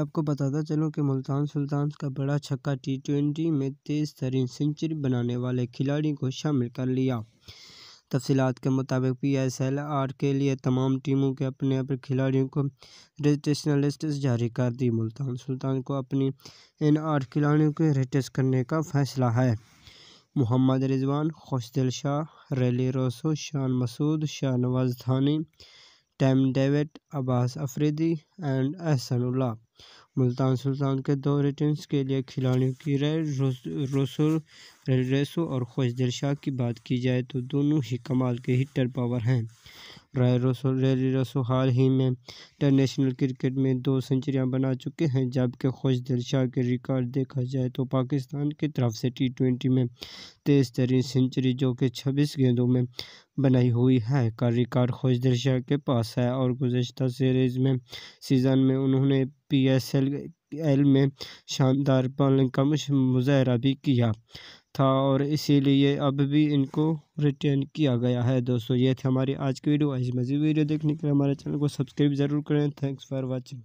मैं आपको बताता चलूँ कि मुल्तान सुल्तान का बड़ा छक्का टी ट्वेंटी में तेज़ तरीन सेंचुरी बनाने वाले खिलाड़ी को शामिल कर लिया तफसीत के मुताबिक पी एस एल आर के लिए तमाम टीमों के अपने अपने खिलाड़ियों को रजिस्ट्रेशन लिस्ट जारी कर दी मुल्तान सुल्तान को अपनी इन आठ खिलाड़ियों को रजिस्ट करने का फैसला है Mohammad Rizwan Khushdil Shah Rilee Rossouw Shan Masood Shah Nawaz Dahani Tim David Abbas Afridi and Ahsanullah Multan Sultan के दो रिटर्न्स के लिए खिलाड़ियों की राय रसुल रेसो और खोजदर शाह की बात की जाए तो दोनों ही कमाल के हिटर पावर हैं रेलरसो हाल ही में इंटरनेशनल क्रिकेट में दो सेंचुरियां बना चुके हैं जबकि दिल शाह के रिकॉर्ड देखा जाए तो पाकिस्तान की तरफ से टी ट्वेंटी में तेज़ तरीन सेंचुरी जो कि छब्बीस गेंदों में बनाई हुई है का रिकॉर्ड दिल शाह के पास है और गुजशत सीरीज़ में सीज़न में उन्होंने पी एस एल एल में शानदार पालन का मुजाहरा भी किया था और इसीलिए अब भी इनको रिटर्न किया गया है दोस्तों ये थे हमारी आज की वीडियो आज मजीद वीडियो देखने के लिए हमारे चैनल को सब्सक्राइब जरूर करें थैंक्स फॉर वॉचिंग